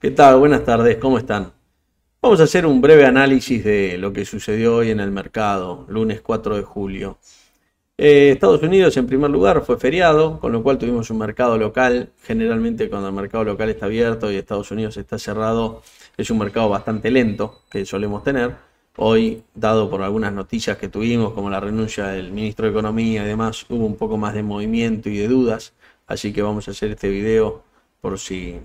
¿Qué tal? Buenas tardes, ¿cómo están? Vamos a hacer un breve análisis de lo que sucedió hoy en el mercado, lunes 4 de julio. Eh, Estados Unidos, en primer lugar, fue feriado, con lo cual tuvimos un mercado local. Generalmente, cuando el mercado local está abierto y Estados Unidos está cerrado, es un mercado bastante lento que solemos tener. Hoy, dado por algunas noticias que tuvimos, como la renuncia del ministro de Economía y demás, hubo un poco más de movimiento y de dudas. Así que vamos a hacer este video por si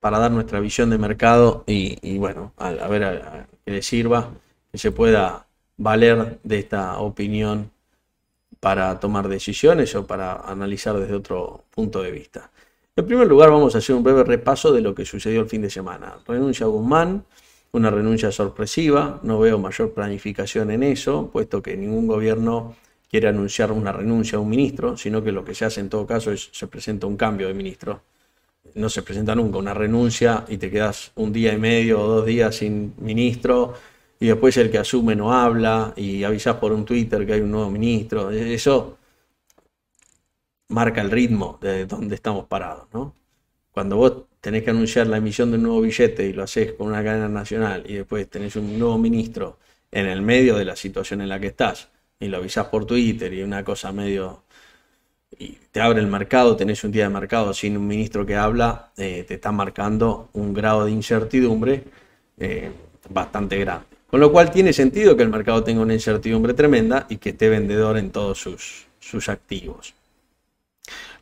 para dar nuestra visión de mercado y, bueno, a, ver a, que le sirva, que se pueda valer de esta opinión para tomar decisiones o para analizar desde otro punto de vista. En primer lugar, vamos a hacer un breve repaso de lo que sucedió el fin de semana. Renuncia a Guzmán, una renuncia sorpresiva, no veo mayor planificación en eso, puesto que ningún gobierno quiere anunciar una renuncia a un ministro, sino que lo que se hace en todo caso es se presenta un cambio de ministro no se presenta nunca una renuncia y te quedas un día y medio o dos días sin ministro y después el que asume no habla y avisas por un Twitter que hay un nuevo ministro. E-, eso marca el ritmo de donde estamos parados, ¿no? Cuando vos tenés que anunciar la emisión de un nuevo billete y lo haces con una cadena nacional y después tenés un nuevo ministro en el medio de la situación en la que estás y lo avisas por Twitter y una cosa medio y te abre el mercado, tenés un día de mercado sin un ministro que habla, eh, te está marcando un grado de incertidumbre eh, bastante grande. Con lo cual tiene sentido que el mercado tenga una incertidumbre tremenda y que esté vendedor en todos sus, sus activos.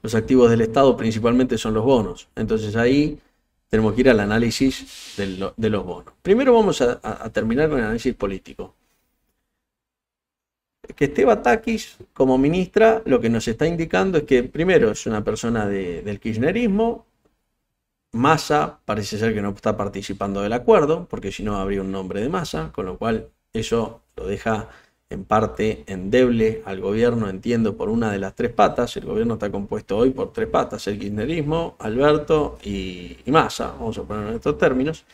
Los activos del Estado principalmente son los bonos. Entonces ahí tenemos que ir al análisis de, los bonos. Primero vamos a, a terminar el análisis político que Esteba Takis, como ministra, lo que nos está indicando es que primero es una persona del kirchnerismo, Massa parece ser que no está participando del acuerdo, porque si no habría un nombre de Massa, con lo cual eso lo deja en parte endeble al gobierno, entiendo, por una de las tres patas. El gobierno está compuesto hoy por tres patas, el kirchnerismo, Alberto y, y Massa, vamos a ponerlo en estos términos.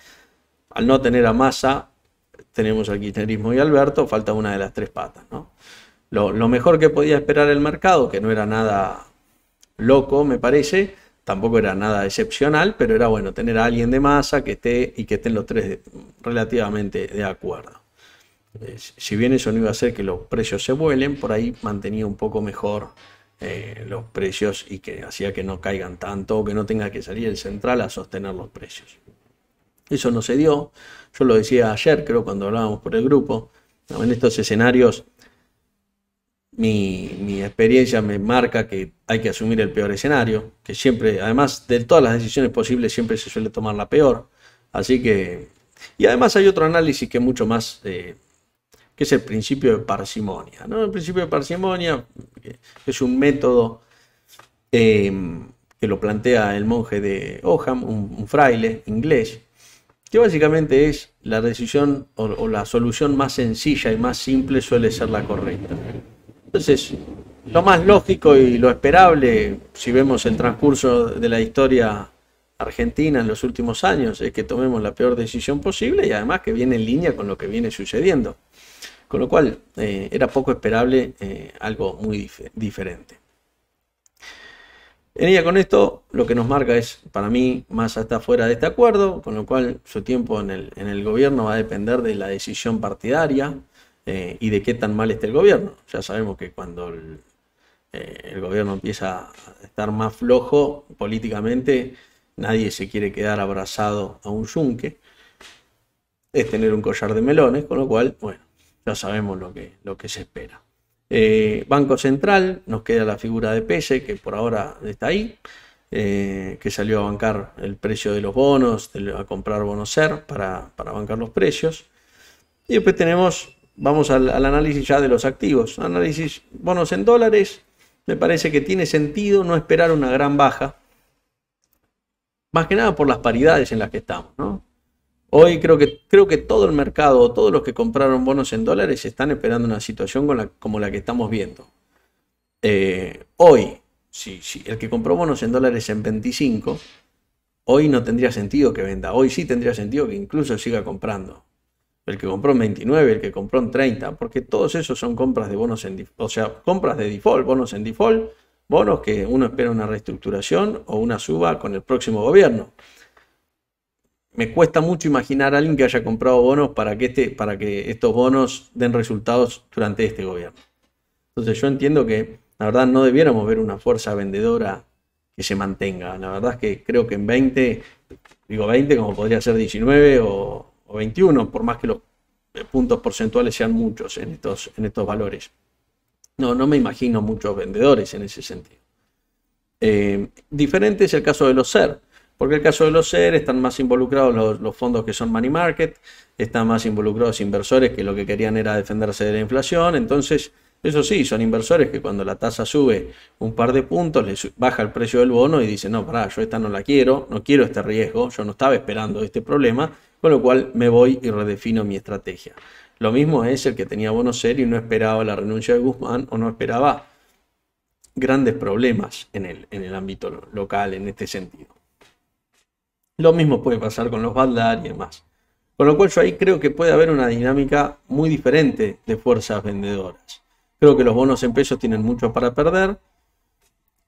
Al no tener a Massa, tenemos al kirchnerismo y Alberto, falta una de las tres patas. ¿no? Lo, mejor que podía esperar el mercado, que no era nada loco, me parece, tampoco era nada excepcional, pero era bueno tener a alguien de masa que esté y que estén los tres relativamente de acuerdo. Eh, si bien eso no iba a hacer que los precios se vuelen, por ahí mantenía un poco mejor eh, los precios y que hacía que no caigan tanto o que no tenga que salir el central a sostener los precios. Eso no se dio. Yo lo decía ayer, creo, cuando hablábamos por el grupo. En estos escenarios, mi, experiencia me marca que hay que asumir el peor escenario, que siempre, además de todas las decisiones posibles, siempre se suele tomar la peor. Así que, y además hay otro análisis que es mucho más, eh, que es el principio de parsimonia. ¿no? El principio de parsimonia es un método eh, que lo plantea el monje de Oham, un fraile inglés, básicamente es la decisión o, la solución más sencilla y más simple suele ser la correcta. Entonces, lo más lógico y lo esperable, si vemos el transcurso de la historia argentina en los últimos años, es que tomemos la peor decisión posible y además que viene en línea con lo que viene sucediendo. Con lo cual, eh, era poco esperable eh, algo muy diferente. En ella con esto lo que nos marca es, para mí, más hasta fuera de este acuerdo, con lo cual su tiempo en el, gobierno va a depender de la decisión partidaria eh, y de qué tan mal esté el gobierno. Ya sabemos que cuando eh, el, gobierno empieza a estar más flojo políticamente, nadie se quiere quedar abrazado a un yunque. Es tener un collar de melones, con lo cual, bueno, ya sabemos lo que, lo que se espera. Eh, Banco Central, nos queda la figura de PSE que por ahora está ahí, eh, que salió a bancar el precio de los bonos, a comprar bonos SER para, bancar los precios. Y después tenemos, vamos al, al, análisis ya de los activos. Análisis bonos en dólares, me parece que tiene sentido no esperar una gran baja. Más que nada por las paridades en las que estamos, ¿no? Hoy creo que, creo que todo el mercado, todos los que compraron bonos en dólares están esperando una situación con la, como la que estamos viendo. Eh, hoy, si, sí el que compró bonos en dólares en 25, hoy no tendría sentido que venda. Hoy sí tendría sentido que incluso siga comprando. El que compró en 29, el que compró en 30, porque todos esos son compras de bonos en o sea, compras de default, bonos en default, bonos que uno espera una reestructuración o una suba con el próximo gobierno me cuesta mucho imaginar a alguien que haya comprado bonos para que, este, para que estos bonos den resultados durante este gobierno. Entonces yo entiendo que la verdad no debiéramos ver una fuerza vendedora que se mantenga. La verdad es que creo que en 20, digo 20 como podría ser 19 o, 21, por más que los puntos porcentuales sean muchos en estos, en estos valores. No, no me imagino muchos vendedores en ese sentido. Eh, diferente es el caso de los SER. Porque el caso de los SER están más involucrados los, fondos que son money market, están más involucrados inversores que lo que querían era defenderse de la inflación. Entonces, eso sí, son inversores que cuando la tasa sube un par de puntos, les baja el precio del bono y dicen, no, pará, yo esta no la quiero, no quiero este riesgo, yo no estaba esperando este problema, con lo cual me voy y redefino mi estrategia. Lo mismo es el que tenía bono SER y no esperaba la renuncia de Guzmán o no esperaba grandes problemas en el, en el ámbito local en este sentido. Lo mismo puede pasar con los Valdar y demás. Con lo cual yo ahí creo que puede haber una dinámica muy diferente de fuerzas vendedoras. Creo que los bonos en pesos tienen mucho para perder.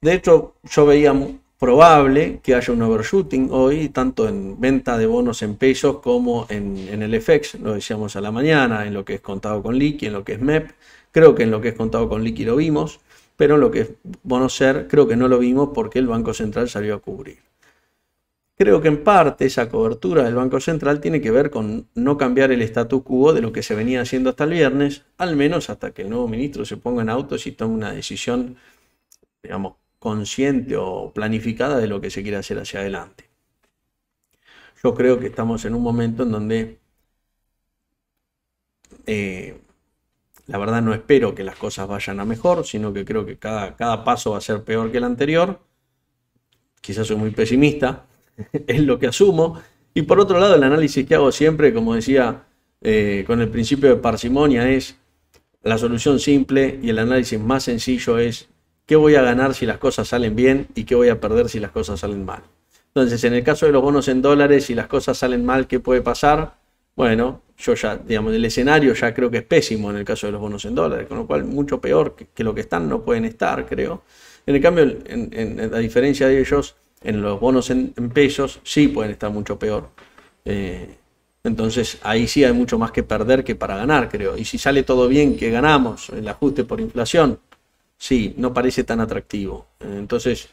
De hecho, yo veía probable que haya un overshooting hoy, tanto en venta de bonos en pesos como en, el FX, lo decíamos a la mañana, en lo que es contado con liqui, en lo que es MEP. Creo que en lo que es contado con liqui lo vimos, pero en lo que es bono ser creo que no lo vimos porque el Banco Central salió a cubrir. Creo que en parte esa cobertura del Banco Central tiene que ver con no cambiar el statu quo de lo que se venía haciendo hasta el viernes, al menos hasta que el nuevo ministro se ponga en autos y tome una decisión, digamos, consciente o planificada de lo que se quiere hacer hacia adelante. Yo creo que estamos en un momento en donde, eh, la verdad no espero que las cosas vayan a mejor, sino que creo que cada, cada paso va a ser peor que el anterior. Quizás soy muy pesimista es lo que asumo. Y por otro lado, el análisis que hago siempre, como decía eh, con el principio de parsimonia, es la solución simple y el análisis más sencillo es qué voy a ganar si las cosas salen bien y qué voy a perder si las cosas salen mal. Entonces, en el caso de los bonos en dólares, si las cosas salen mal, ¿qué puede pasar? Bueno, yo ya, digamos, el escenario ya creo que es pésimo en el caso de los bonos en dólares, con lo cual mucho peor que, lo que están no pueden estar, creo. En el cambio, en, a diferencia de ellos, en los bonos en, pesos sí pueden estar mucho peor. Eh, entonces ahí sí hay mucho más que perder que para ganar, creo. Y si sale todo bien, que ganamos el ajuste por inflación, sí, no parece tan atractivo. Eh, entonces,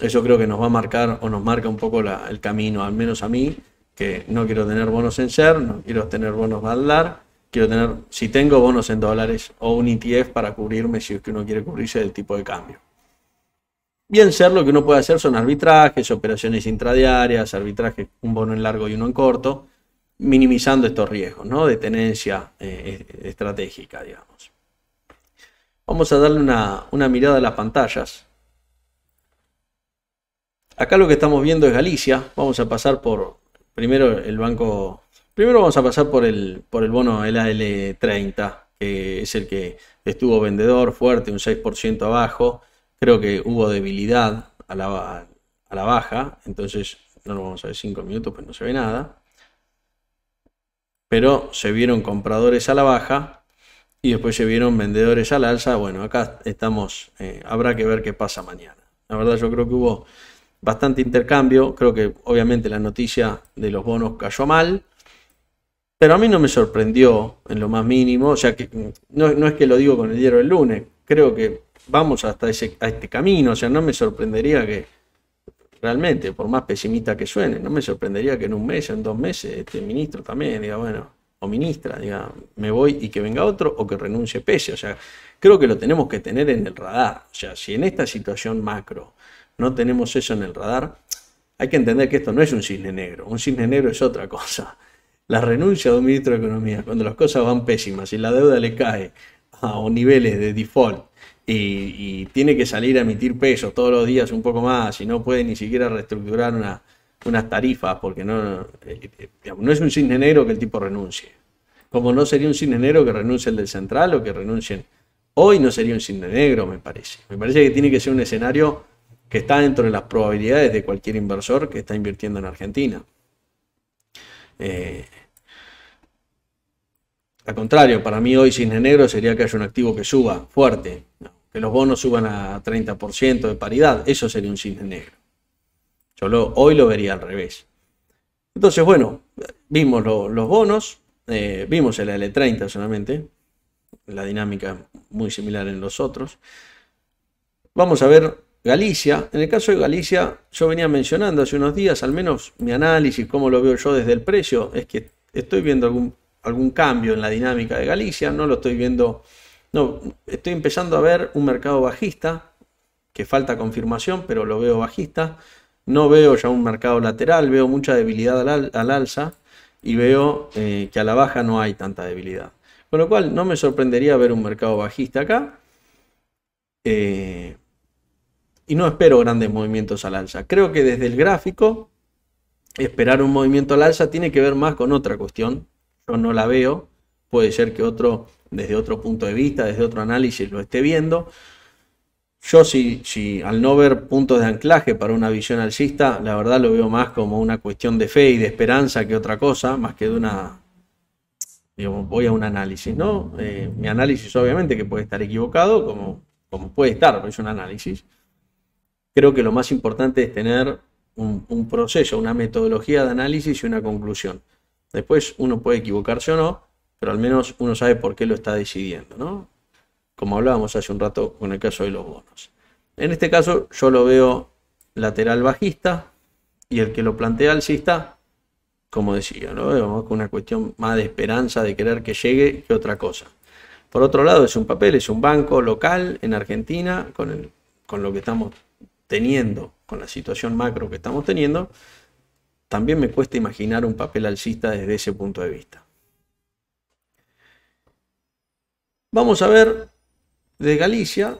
eso creo que nos va a marcar o nos marca un poco el camino, al menos a mí, que no quiero tener bonos en SER, no quiero tener bonos dólares, quiero tener, si tengo bonos en dólares o un ETF para cubrirme si es que uno quiere cubrirse del tipo de cambio bien ser lo que uno puede hacer son arbitrajes, operaciones intradiarias, arbitrajes un bono en largo y uno en corto, minimizando estos riesgos ¿no? de tenencia eh, eh, estratégica, digamos. Vamos a darle una, mirada a las pantallas. Acá lo que estamos viendo es Galicia. Vamos a pasar por primero el banco. Primero vamos a pasar por el, por el bono LAL30, que es el que estuvo vendedor fuerte, un 6% abajo. Creo que hubo debilidad a la, baja, entonces no lo vamos a ver 5 minutos, pues no se ve nada. Pero se vieron compradores a la baja y después se vieron vendedores al alza. Bueno, acá estamos, eh, habrá que ver qué pasa mañana. La verdad yo creo que hubo bastante intercambio, creo que obviamente la noticia de los bonos cayó mal, pero a mí no me sorprendió en lo más mínimo, o sea que no, no es que lo digo con el hierro del lunes, creo que vamos hasta ese, a este camino, o sea, no me sorprendería que realmente, por más pesimista que suene, no me sorprendería que en un mes, o en dos meses, este ministro también diga, bueno, o ministra, diga, me voy y que venga otro, o que renuncie Pese. O sea, creo que lo tenemos que tener en el radar. O sea, si en esta situación macro no tenemos eso en el radar, hay que entender que esto no es un cisne negro, un cisne negro es otra cosa. La renuncia de un ministro de Economía, cuando las cosas van pésimas y la deuda le cae a niveles de default y, tiene que salir a emitir pesos todos los días un poco más y no puede ni siquiera reestructurar unas tarifas porque no, eh, eh, no es un cine negro que el tipo renuncie. Como no sería un cine negro que renuncie el del central o que renuncien. Hoy no sería un cine negro, me parece. Me parece que tiene que ser un escenario que está dentro de las probabilidades de cualquier inversor que está invirtiendo en Argentina. Eh, al contrario, para mí hoy cisne negro sería que haya un activo que suba fuerte, que los bonos suban a 30% de paridad, eso sería un cisne negro. Yo hoy lo vería al revés. Entonces, bueno, vimos los bonos, eh, vimos el L30 solamente, la dinámica muy similar en los otros. Vamos a ver Galicia. En el caso de Galicia, yo venía mencionando hace unos días, al menos mi análisis, cómo lo veo yo desde el precio, es que estoy viendo algún algún cambio en la dinámica de Galicia, no lo estoy viendo, no, estoy empezando a ver un mercado bajista, que falta confirmación, pero lo veo bajista, no veo ya un mercado lateral, veo mucha debilidad al, alza y veo eh, que a la baja no hay tanta debilidad. Con lo cual no me sorprendería ver un mercado bajista acá. Eh, y no espero grandes movimientos al alza. Creo que desde el gráfico, esperar un movimiento al alza tiene que ver más con otra cuestión yo no la veo, puede ser que otro, desde otro punto de vista, desde otro análisis, lo esté viendo. Yo si, al no ver puntos de anclaje para una visión alcista, la verdad lo veo más como una cuestión de fe y de esperanza que otra cosa, más que de una Digamos, voy a un análisis, ¿no? Eh, mi análisis obviamente que puede estar equivocado, como, como puede estar, pero es un análisis. Creo que lo más importante es tener un proceso, una metodología de análisis y una conclusión. Después uno puede equivocarse o no, pero al menos uno sabe por qué lo está decidiendo, ¿no? Como hablábamos hace un rato con el caso de los bonos. En este caso yo lo veo lateral bajista y el que lo plantea alcista, como decía, lo veo con una cuestión más de esperanza, de querer que llegue que otra cosa. Por otro lado, es un papel, es un banco local en Argentina, con, con lo que estamos teniendo, con la situación macro que estamos teniendo, también me cuesta imaginar un papel alcista desde ese punto de vista. Vamos a ver de Galicia,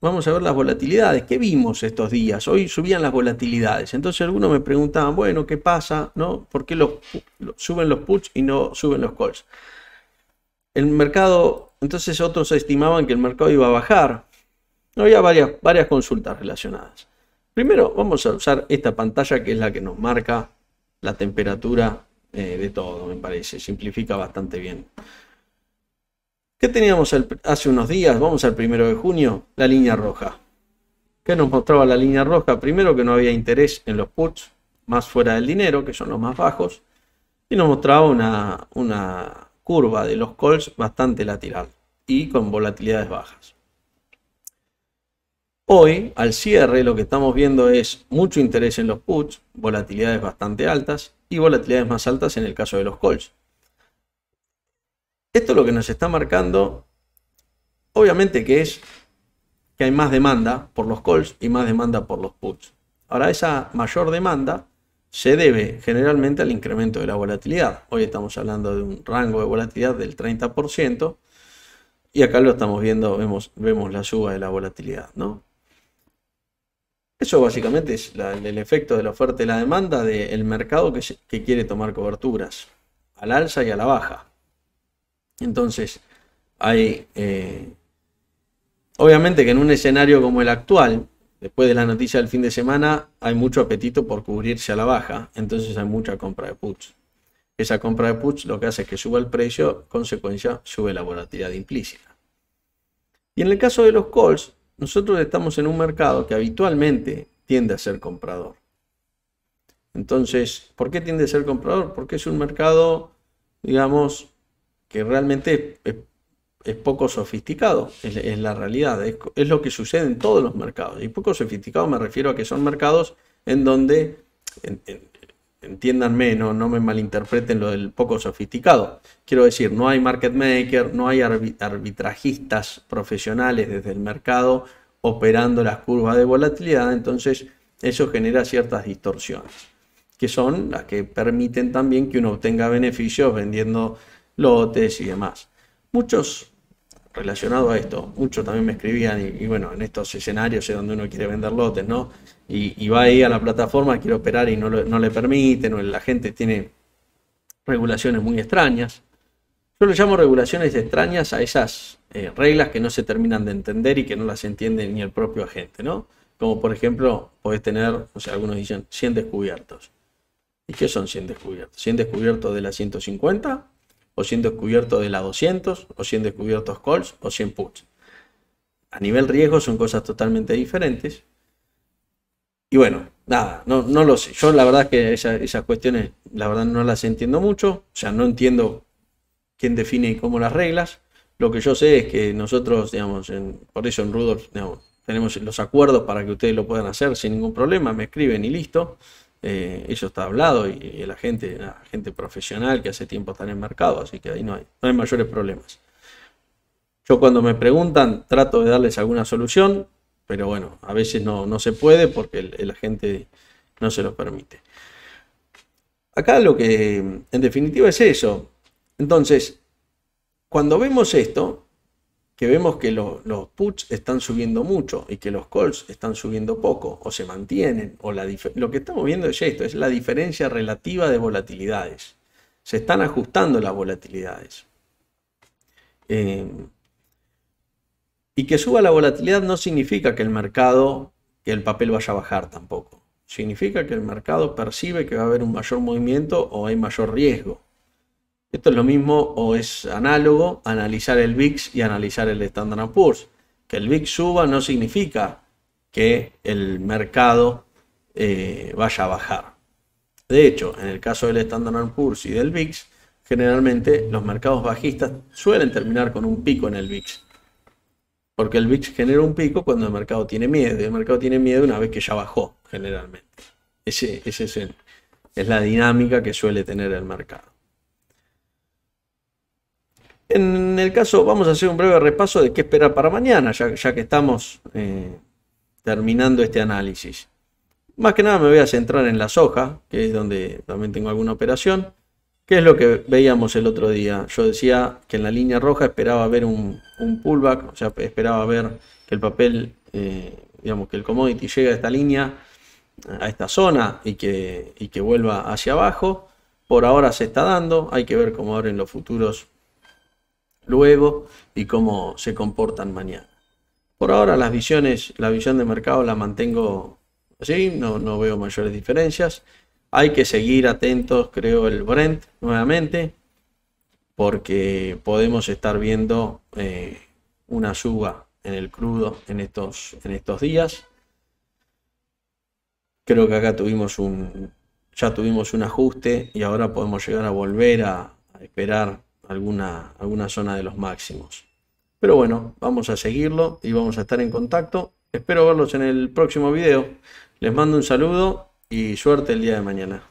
vamos a ver las volatilidades. ¿Qué vimos estos días? Hoy subían las volatilidades. Entonces algunos me preguntaban, bueno, ¿qué pasa? ¿No? ¿Por qué suben los puts y no suben los calls? El mercado, entonces otros estimaban que el mercado iba a bajar. Había varias, varias consultas relacionadas. Primero vamos a usar esta pantalla que es la que nos marca la temperatura eh, de todo, me parece. Simplifica bastante bien. ¿Qué teníamos hace unos días? Vamos al primero de junio, la línea roja. ¿Qué nos mostraba la línea roja? Primero que no había interés en los puts más fuera del dinero, que son los más bajos, y nos mostraba una, una curva de los calls bastante lateral y con volatilidades bajas. Hoy, al cierre, lo que estamos viendo es mucho interés en los puts, volatilidades bastante altas y volatilidades más altas en el caso de los calls. Esto lo que nos está marcando, obviamente que es que hay más demanda por los calls y más demanda por los puts. Ahora, esa mayor demanda se debe generalmente al incremento de la volatilidad. Hoy estamos hablando de un rango de volatilidad del 30% y acá lo estamos viendo, vemos, vemos la suba de la volatilidad, ¿no? Eso básicamente es el efecto de la oferta y la demanda del mercado que, quiere tomar coberturas, al alza y a la baja. Entonces, hay... Eh, obviamente que en un escenario como el actual, después de la noticia del fin de semana, hay mucho apetito por cubrirse a la baja, entonces hay mucha compra de puts. Esa compra de puts lo que hace es que suba el precio, consecuencia sube la volatilidad implícita. Y en el caso de los calls, nosotros estamos en un mercado que habitualmente tiende a ser comprador. Entonces, ¿por qué tiende a ser comprador? Porque es un mercado, digamos, que realmente es, poco sofisticado, es, la realidad, es, lo que sucede en todos los mercados. Y poco sofisticado me refiero a que son mercados en donde entiéndanme, no, no me malinterpreten lo del poco sofisticado. Quiero decir, no hay market maker, no hay arbitrajistas profesionales desde el mercado operando las curvas de volatilidad, entonces eso genera ciertas distorsiones, que son las que permiten también que uno obtenga beneficios vendiendo lotes y demás. Muchos relacionado a esto, muchos también me escribían y bueno, en estos escenarios es donde uno quiere vender lotes, ¿no? y, y va ahí a la plataforma, quiere operar y no, no le permiten, o la gente tiene regulaciones muy extrañas. Yo le llamo regulaciones extrañas a esas eh, reglas que no se terminan de entender y que no las entiende ni el propio agente, ¿no? Como por ejemplo, podés tener, o sea, algunos dicen 100 descubiertos. ¿Y qué son 100 descubiertos? ¿100 descubiertos de la 150? ¿O 100 descubiertos de la 200? ¿O 100 descubiertos calls? ¿O 100 puts? A nivel riesgo son cosas totalmente diferentes. Y bueno, nada, no, no lo sé. Yo la verdad es que esas, cuestiones, la verdad no las entiendo mucho. O sea, no entiendo quién define y cómo las reglas. Lo que yo sé es que nosotros, digamos, en, por eso en Rudolf, tenemos los acuerdos para que ustedes lo puedan hacer sin ningún problema, me escriben y listo. Eh, eso está hablado y, la gente, la gente profesional que hace tiempo está en el mercado, así que ahí no hay, no hay mayores problemas. Yo cuando me preguntan trato de darles alguna solución, pero bueno, a veces no, se puede porque la gente no se lo permite. Acá lo que en definitiva es eso. Entonces, cuando vemos esto, que vemos que los puts están subiendo mucho y que los calls están subiendo poco o se mantienen, o lo que estamos viendo es esto, es la diferencia relativa de volatilidades. Se están ajustando las volatilidades. Eh, y que suba la volatilidad no significa que el mercado, que el papel vaya a bajar tampoco. Significa que el mercado percibe que va a haber un mayor movimiento o hay mayor riesgo. Esto es lo mismo o es análogo analizar el VIX y analizar el Standard Poor's. Que el VIX suba no significa que el mercado eh, vaya a bajar. De hecho, en el caso del Standard Poor's y del VIX, generalmente los mercados bajistas suelen terminar con un pico en el VIX porque el VIX genera un pico cuando el mercado tiene miedo. Y el mercado tiene miedo una vez que ya bajó, generalmente. Esa es, es la dinámica que suele tener el mercado. En el caso, vamos a hacer un breve repaso de qué esperar para mañana, ya, que estamos eh, terminando este análisis. Más que nada me voy a centrar en la soja, que es donde también tengo alguna operación. ¿Qué es lo que veíamos el otro día? Yo decía que en la línea roja esperaba ver un, pullback, o sea, esperaba ver que el papel, eh, digamos, que el commodity llegue a esta línea, a esta zona y que, que vuelva hacia abajo. Por ahora se está dando, hay que ver cómo en los futuros luego y cómo se comportan mañana. Por ahora las visiones, la visión de mercado la mantengo así, no, no veo mayores diferencias. Hay que seguir atentos, creo, el Brent nuevamente, porque podemos estar viendo eh, una suba en el crudo en estos, en estos días. Creo que acá tuvimos un, ya tuvimos un ajuste y ahora podemos llegar a volver a, esperar alguna, alguna zona de los máximos. Pero bueno, vamos a seguirlo y vamos a estar en contacto. Espero verlos en el próximo video. Les mando un saludo y suerte el día de mañana.